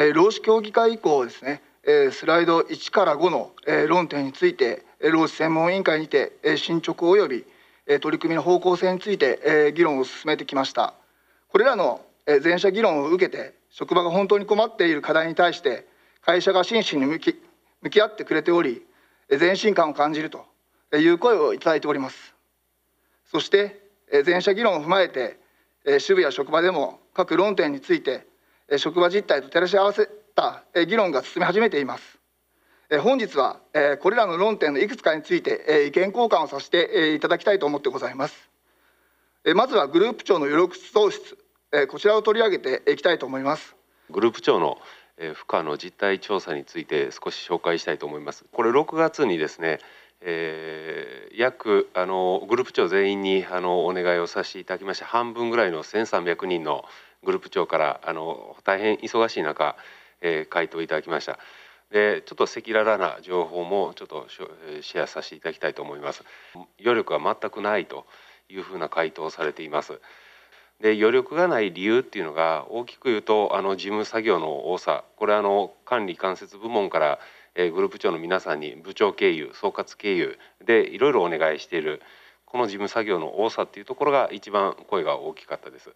え労使協議会以降ですね、えスライド1から5の、え論点について労使専門委員会にて、え進捗及び、え取り組みの方向性について、え議論を進めてきましたこれらの、え前者議論を受けて職場が本当に困っている課題に対して会社が真摯に向き向き合ってくれており前進感を感じるという声をいただいておりますそして前者議論を踏まえて支部や職場でも各論点について職場実態と照らし合わせた議論が進み始めています本日はこれらの論点のいくつかについて意見交換をさせていただきたいと思ってございますまずはグループ長の余力創出こちらを取り上げていきたいと思いますグループ長の負荷の実態調査について少し紹介したいと思いますこれ6月にですねえー、約あのグループ長全員にあのお願いをさせていただきまして半分ぐらいの1,300人のグループ長からあの大変忙しい中、えー、回答いただきましたでちょっと赤裸々な情報もちょっとシェアさせていただきたいと思います余力は全くないというふうな回答をされていますで余力がない理由っていうのが大きく言うとあの事務作業の多さこれはあの管理間接部門からえグループ長の皆さんに部長経由総括経由でいろいろお願いしているこの事務作業の多さっていうところが一番声が大きかったです。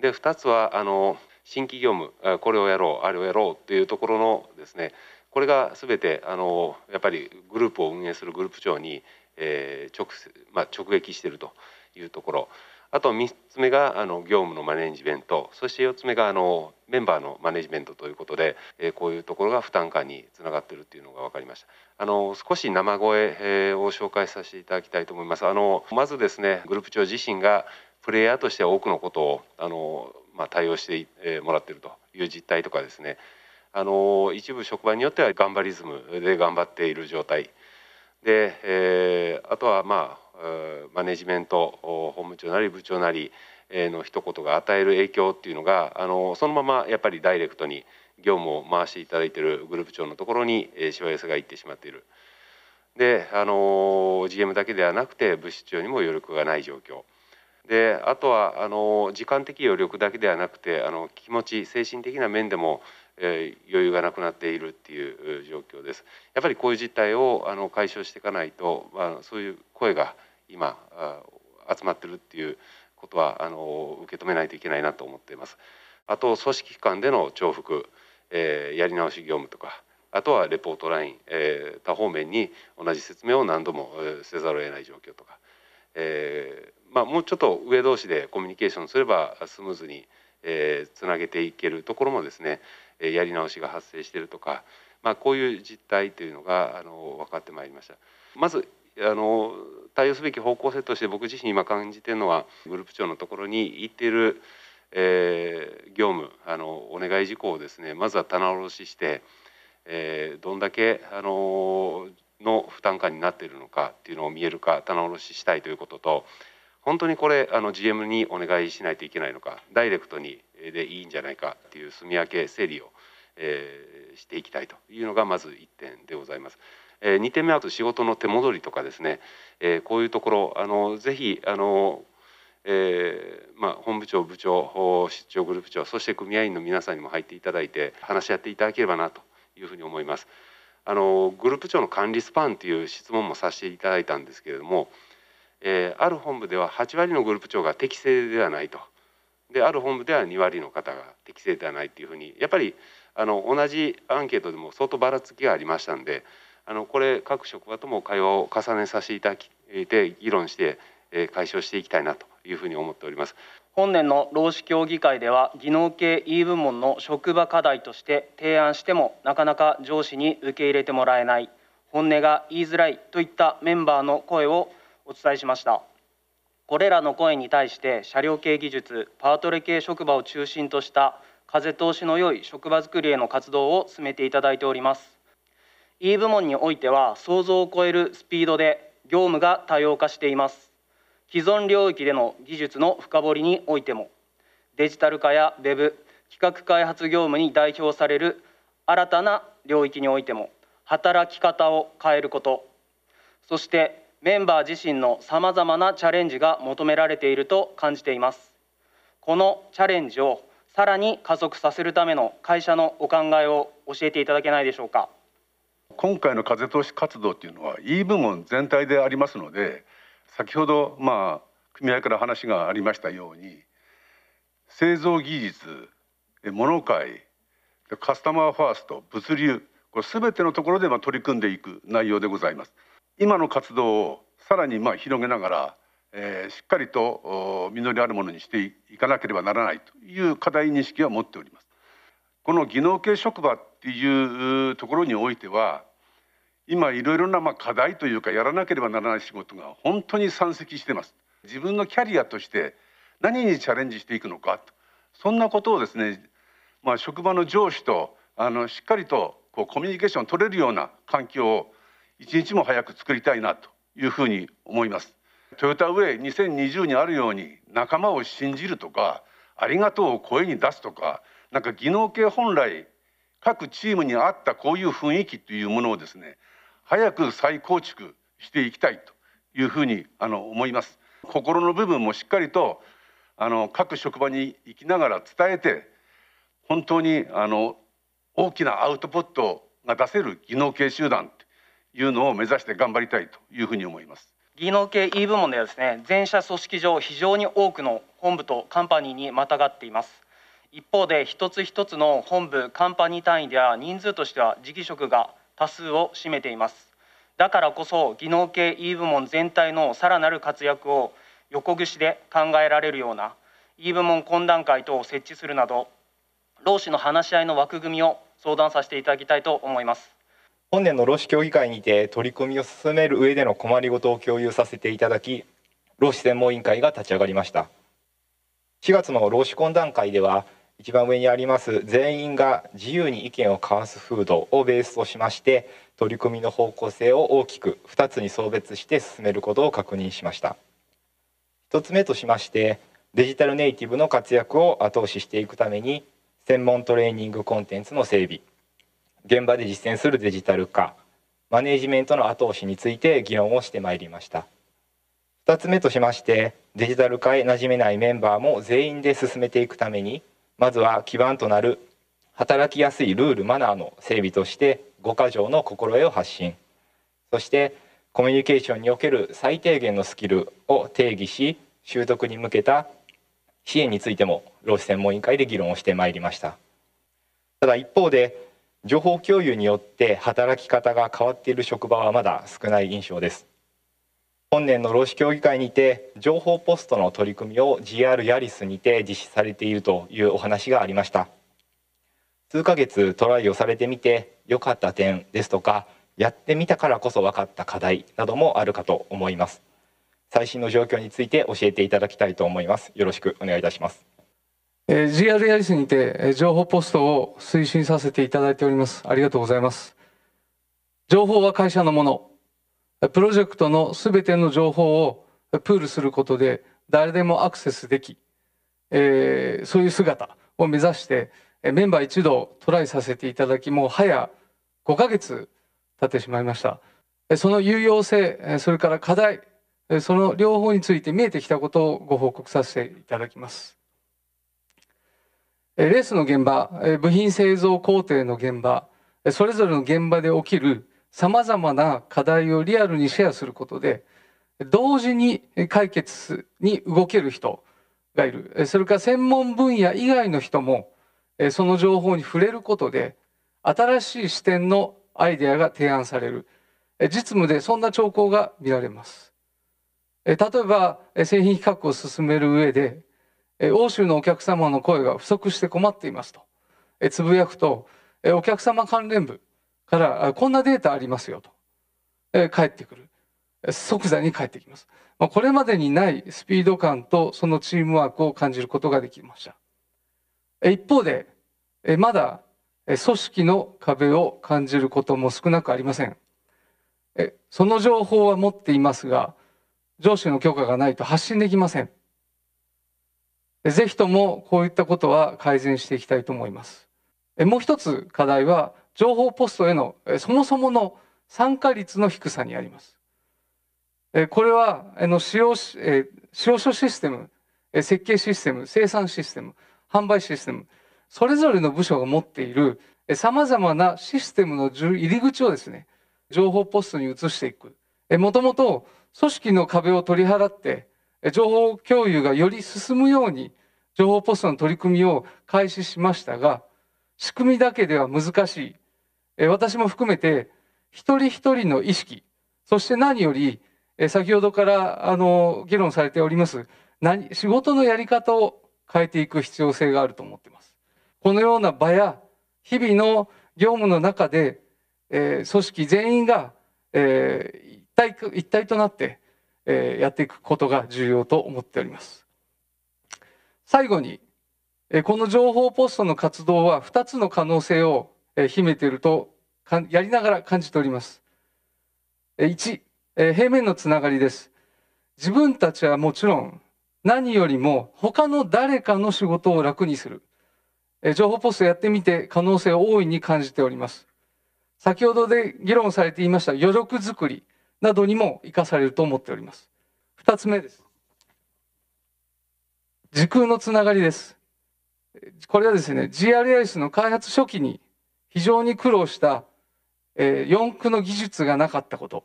で2つはあの新規業務これをやろうあれをやろうっていうところのですねこれが全てあのやっぱりグループを運営するグループ長に、えー直まあ、直撃しているというところあと3つ目があの業務のマネジメントそして4つ目があのメンバーのマネジメントということで、えー、こういうところが負担感につながっているというのが分かりましたあの少し生声を紹介させていただきたいと思いますあのまずですねグループ長自身がプレイヤーとしては多くのことをあの、まあ、対応してもらってるという実態とかですねあの一部職場によっては頑張りズムで頑張っている状態で、えー、あとはまあマネジメント本部長なり部長なりの一言が与える影響っていうのがあのそのままやっぱりダイレクトに業務を回していただいているグループ長のところにしわ寄せがいってしまっている。であの GM だけではなくて物室長にも余力がない状況。であとはあの時間的余力だけではなくてあの気持ち精神的な面でも、えー、余裕がなくなっているっていう状況です。やっぱりこういう事態をあの解消していかないと、まあ、そういう声が今集まってるっていうことはあの受け止めないといけないなと思っています。あと組織間での重複、えー、やり直し業務とかあとはレポートライン、えー、多方面に同じ説明を何度もせざるを得ない状況とか、えーまあ、もうちょっと上同士でコミュニケーションすればスムーズに、えー、つなげていけるところもですね、えやり直しが発生しているとか、まあ、こういう実態というのがあの分かってまいりました。まずあの対応すべき方向性として僕自身今感じているのはグループ長のところに行っている、えー、業務あのお願い事項をですねまずは棚卸しして、えー、どんだけあのの負担感になっているのかっていうのを見えるか棚卸ししたいということと本当にこれあの GM にお願いしないといけないのかダイレクトにでいいんじゃないかっていう住み分け整理を、えー、していきたいというのがまず1点でございます。えー、2点目あと仕事の手戻りとかですね、えー、こういうところあのぜひあのえーまあ、本部長部長出張グループ長そして組合員の皆さんにも入っていただいて話し合っていただければなというふうに思います。あのグループ長の管理スパンという質問もさせていただいたんですけれどもえー、ある本部では8割のグループ長が適正ではないとである本部では2割の方が適正ではないというふうにやっぱりあの同じアンケートでも相当ばらつきがありましたんであのこれ各職場とも会話を重ねさせていただいて議論して、えー、解消していきたいなというふうに思っております。本年の労使協議会では技能系 E 部門の職場課題として提案してもなかなか上司に受け入れてもらえない本音が言いづらいといったメンバーの声をお伝えしましたこれらの声に対して車両系技術パートレ系職場を中心とした風通しの良い職場づくりへの活動を進めていただいております E 部門においては想像を超えるスピードで業務が多様化しています既存領域での技術の深掘りにおいてもデジタル化や Web 企画開発業務に代表される新たな領域においても働き方を変えることそしてメンバー自身のさまざまなチャレンジが求められていると感じていますこのチャレンジをさらに加速させるための会社のお考えを教えていただけないでしょうか今回の風通し活動っていうのは E 部門全体でありますので先ほどまあ組合から話がありましたように製造技術物買いカスタマーファースト物流これ全てのところでま取り組んでいく内容でございます。今の活動をさらにまあ広げながら、えー、しっかりと実りあるものにしていかなければならないという課題認識は持っております。この技能系職場っていうところにおいては今いろいろなまあ課題というかやらなければならない仕事が本当に山積してます。自分のキャリアとして何にチャレンジしていくのかそんなことをですね、まあ、職場の上司とあのしっかりとこうコミュニケーションを取れるような環境を一日も早く作りたいなというふうに思います。トヨタウェイ2020にあるように仲間を信じるとかありがとうを声に出すとかなんか技能系本来各チームに合ったこういう雰囲気というものをですね早く再構築していきたいというふうにあの思います心の部分もしっかりとあの各職場に行きながら伝えて本当にあの大きなアウトプットが出せる技能系集団いうのを目指して頑張りたいというふうに思います。技能系 E 部門ではですね全社組織上非常に多くの本部とカンパニーにまたがっています一方で一つ一つの本部カンパニー単位では人数としては時期職が多数を占めていますだからこそ技能系 E 部門全体のさらなる活躍を横串で考えられるような E 部門懇談会等を設置するなど労使の話し合いの枠組みを相談させていただきたいと思います本年の労使協議会にて取り組みを進める上での困りごとを共有させていただき労使専門委員会が立ち上がりました4月の労使懇談会では一番上にあります全員が自由に意見を交わす風土をベースとしまして取り組みの方向性を大きく2つに送別して進めることを確認しました1つ目としましてデジタルネイティブの活躍を後押ししていくために専門トレーニングコンテンツの整備現場で実践するデジタル化マネジメントの後押しについて議論をしてまいりました2つ目としましてデジタル化へ馴染めないメンバーも全員で進めていくためにまずは基盤となる働きやすいルールマナーの整備として5箇条の心得を発信そしてコミュニケーションにおける最低限のスキルを定義し習得に向けた支援についても労使専門委員会で議論をしてまいりましたただ一方で情報共有によって働き方が変わっている職場はまだ少ない印象です本年の労使協議会にて情報ポストの取り組みを GR ヤリスにて実施されているというお話がありました数ヶ月トライをされてみて良かった点ですとかやってみたからこそ分かった課題などもあるかと思います最新の状況について教えていただきたいと思いますよろしくお願いいたしますえ GR ヤリスにて、え情報ポストを推進させていただいております。ありがとうございます。情報は会社のもの。プロジェクトのすべての情報をプールすることで誰でもアクセスでき、えー、そういう姿を目指して、メンバー一同トライさせていただき、もう早5ヶ月経ってしまいました。その有用性、それから課題、その両方について見えてきたことをご報告させていただきます。レースの現場部品製造工程の現場それぞれの現場で起きるさまざまな課題をリアルにシェアすることで同時に解決に動ける人がいるそれから専門分野以外の人もその情報に触れることで新しい視点のアイデアが提案される実務でそんな兆候が見られます例えば製品比較を進める上で欧州のお客様の声が不足して困っていますとつぶやくとお客様関連部からこんなデータありますよと返ってくる即座に返ってきますこれまでにないスピード感とそのチームワークを感じることができました一方でまだ組織の壁を感じることも少なくありませんその情報は持っていますが上司の許可がないと発信できませんぜひともこういったことは改善していきたいと思います。もう一つ課題は情報ポストへのそもそもの参加率の低さにあります。これは使用使用書システム、設計システム、生産システム、販売システム、それぞれの部署が持っている様々なシステムの入り口をですね、情報ポストに移していく。もともと組織の壁を取り払って情報共有がより進むように情報ポストの取り組みを開始しましたが仕組みだけでは難しい私も含めて一人一人の意識そして何より先ほどからあの議論されております何仕事のやり方を変えていく必要性があると思っています。このような場や日々の業務の中で、えー、組織全員が、えー、一体一体となってえやっていくことが重要と思っております。最後に、えこの情報ポストの活動は2つの可能性を、え秘めているとかん、やりながら感じております。え1、え平面のつながりです。自分たちはもちろん何よりも他の誰かの仕事を楽にする。え情報ポストやってみて可能性を大いに感じております。先ほどで議論されていました余力づくり。などにも生かされると思っております。二つ目です。時空のつながりです。これはですね、g r s の開発初期に非常に苦労した四駆の技術がなかったこと。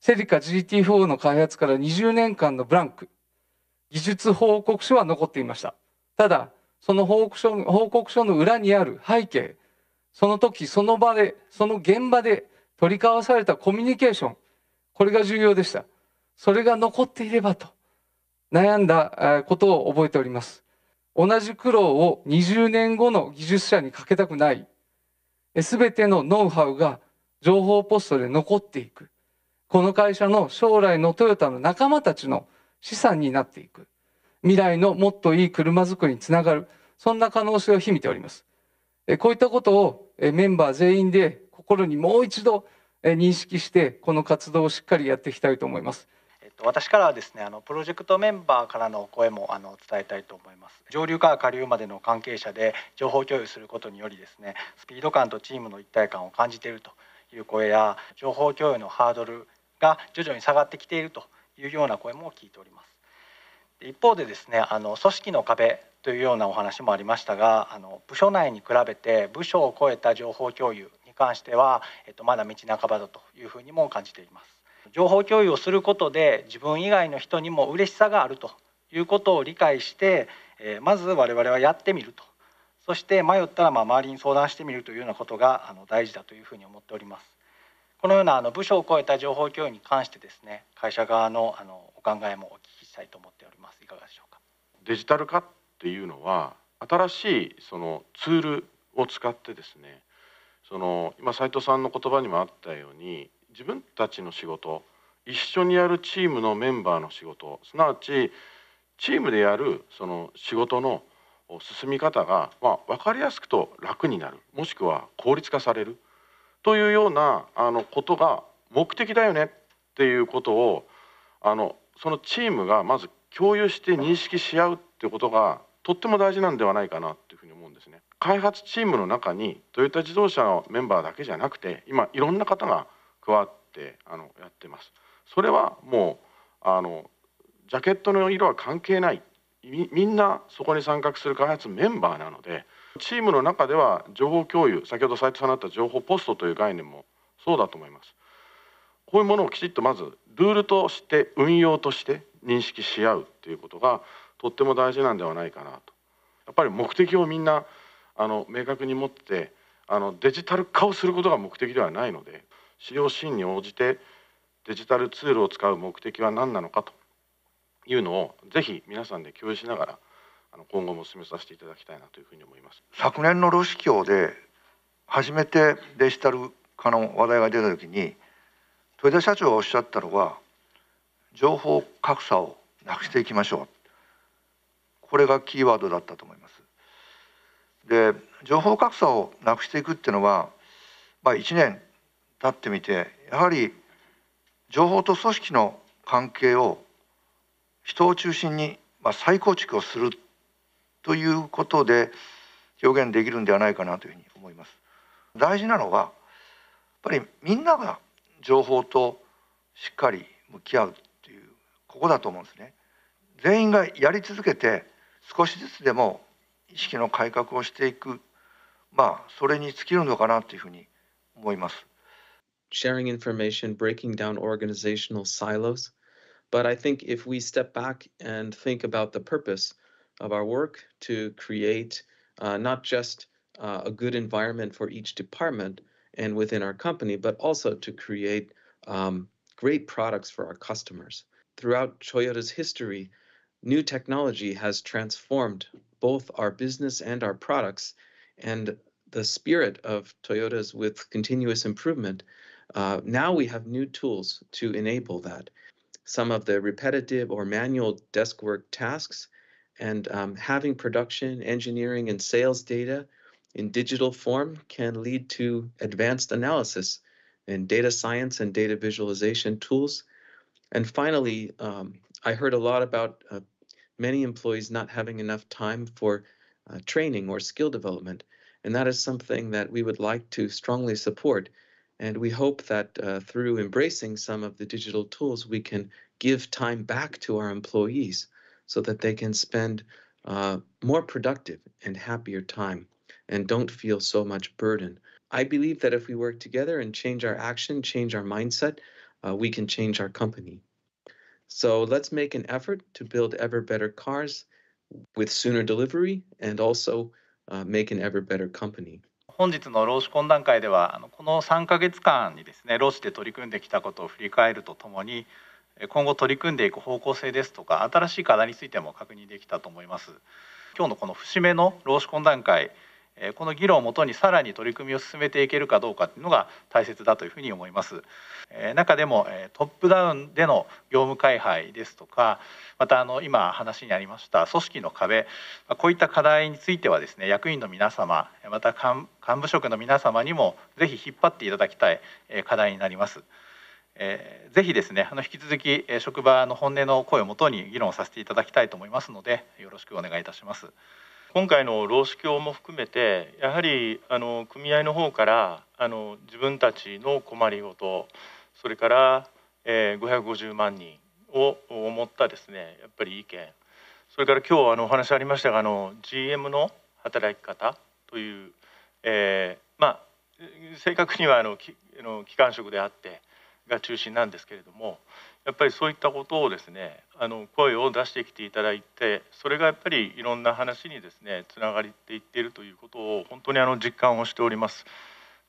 セリカ GT4 の開発から20年間のブランク。技術報告書は残っていました。ただ、その報告書報告書の裏にある背景、その時、その場で、その現場で取り交わされたコミュニケーション、これが重要でした。それが残っていればと悩んだことを覚えております。同じ苦労を20年後の技術者にかけたくない。すべてのノウハウが情報ポストで残っていく。この会社の将来のトヨタの仲間たちの資産になっていく。未来のもっといい車作りにつながる。そんな可能性を秘めております。こういったことをメンバー全員で心にもう一度認識してこの活動をしっかりやっていきたいと思います。私からはですねあのプロジェクトメンバーからの声もあの伝えたいと思います上流から下流までの関係者で情報共有することによりですねスピード感とチームの一体感を感じているという声や情報共有のハードルが徐々に下がってきているというような声も聞いております一方でですねあの組織の壁というようなお話もありましたがあの部署内に比べて部署を超えた情報共有関しては、えっと、まだ道半ばだというふうにも感じています情報共有をすることで自分以外の人にも嬉しさがあるということを理解して、えー、まず我々はやってみるとそして迷ったらまあ周りに相談してみるというようなことがあの大事だというふうに思っておりますこのようなあの部署を超えた情報共有に関してですね会社側のあのお考えもお聞きしたいと思っておりますいかがでしょうかデジタル化っていうのは新しいそのツールを使ってですねその今斉藤さんの言葉にもあったように自分たちの仕事一緒にやるチームのメンバーの仕事すなわちチームでやるその仕事の進み方が、まあ、分かりやすくと楽になるもしくは効率化されるというようなあのことが目的だよねっていうことをあのそのチームがまず共有して認識し合うっていうことがとっても大事なんではないかなっていうふうに思開発チームの中にトヨタ自動車のメンバーだけじゃなくて今いろんな方が加わってあのやってます。それはもうあのジャケットの色は関係ないみんなそこに参画する開発メンバーなのでチームの中では情報共有先ほど斉藤さんのあった情報ポストという概念もそうだと思います。こういうものをきちっとまずルールとして運用として認識し合うっていうことがとっても大事なんではないかなと。やっぱり目的をみんなあの明確に持ってあのデジタル化をすることが目的ではないので使用シーンに応じてデジタルツールを使う目的は何なのかというのをぜひ皆さんで共有しながらあの今後も進めさせていただきたいなというふうに思います昨年のロシ協で初めてデジタル化の話題が出た時に豊田社長がおっしゃったのは情報格差をなくしていきましょうこれがキーワードだったと思いますで情報格差をなくしていくっていうのは、まあ、1年経ってみてやはり情報と組織の関係を人を中心に、まあ、再構築をするということで表現できるんではないかなというふうに思います。大事なのはやっぱりみんなが情報としっかり向き合うっていうここだと思うんですね。全員がやり続けて少しずつでも意識の改革をしていく、まあ、それに尽きるのかなというふうに思います。Sharing information, breaking down organizational silos. But I think if we step back and think about the purpose of our work to create uh, not just uh, a good environment for each department and within our company, but also to create um, great products for our customers. Throughout Toyota's history, new technology has transformed both our business and our products. And the spirit of Toyota's with continuous improvement, uh, now we have new tools to enable that. Some of the repetitive or manual desk work tasks, and um, having production, engineering, and sales data in digital form can lead to advanced analysis in data science and data visualization tools. And finally, um, I heard a lot about uh, many employees not having enough time for uh, training or skill development. And that is something that we would like to strongly support. And we hope that uh, through embracing some of the digital tools, we can give time back to our employees so that they can spend uh, more productive and happier time and don't feel so much burden. I believe that if we work together and change our action, change our mindset, uh, we can change our company. So let's make an effort to build ever better cars with sooner delivery and also make an ever better company. 本日の労使懇談会ではあのこの3か月間にですね労使で取り組んできたことを振り返るとともに今後取り組んでいく方向性ですとか新しい課題についても確認できたと思います今日のこの節目の労使懇談会この議論をもとにさらに取り組みを進めていけるかどうかというのが大切だというふうに思います。中でもトップダウンでの業務改廃ですとかまたあの今話にありました組織の壁こういった課題についてはですね役員の皆様また幹部職の皆様にもぜひ引っ張っていただきたい課題になります。えー、ぜひですねあの引き続き職場の本音の声をもとに議論させていただきたいと思いますのでよろしくお願いいたします。今回の労使協も含めてやはりあの組合の方からあの自分たちの困りごとそれから、えー、550万人を思ったですねやっぱり意見それから今日あのお話ありましたがあの GM の働き方という、えー、まあ正確にはあの機関職であってが中心なんですけれどもやっぱりそういったことをですねあの声を出してきていただいてそれがやっぱりいろんな話にですねつながっていっているということを本当にあの実感をしております。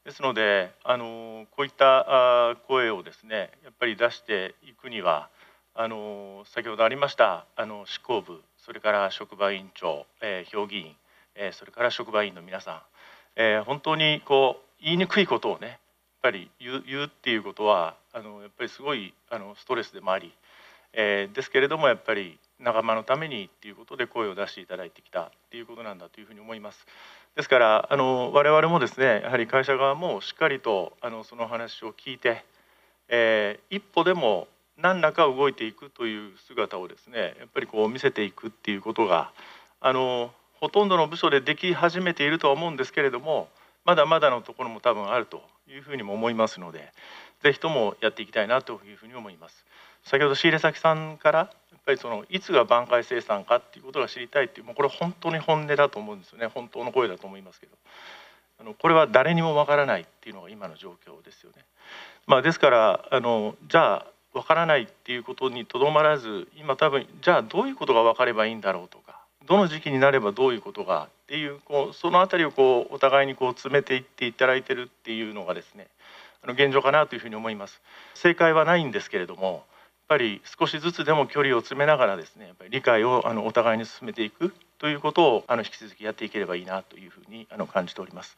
ですのであのこういった声をですねやっぱり出していくにはあの先ほどありましたあの執行部それから職場委員長、えー、評議員、えー、それから職場委員の皆さん、えー、本当にこう言いにくいことをねやっぱり言うっていうことはあのやっぱりすごいあのストレスでもあり、えー、ですけれどもやっぱり仲間のためにっていうことで声を出していただいてきたっていうことなんだというふうに思います。ですからあの我々もですねやはり会社側もしっかりとあのその話を聞いて、えー、一歩でも何らか動いていくという姿をですねやっぱりこう見せていくっていうことがあのほとんどの部署ででき始めているとは思うんですけれどもまだまだのところも多分あるというふうにも思いますのでぜひともやっていきたいなというふうに思います。先ほど仕入先さんからやっぱりそのいつが挽回生産かっていうことが知りたいっていうもうこれ本当に本音だと思うんですよね本当の声だと思いますけどあのこれは誰にもわからないっていうのが今の状況ですよね。まあ、ですからあのじゃあわからないっていうことにとどまらず今多分じゃあどういうことが分かればいいんだろうとかどの時期になればどういうことがっていうこうその辺りをこうお互いにこう詰めていっていただいてるっていうのがですね現状かなというふうに思います正解はないんですけれどもやっぱり少しずつでも距離を詰めながらですねやっぱり理解をあのお互いに進めていくということをあの引き続きやっていければいいなというふうにあの感じております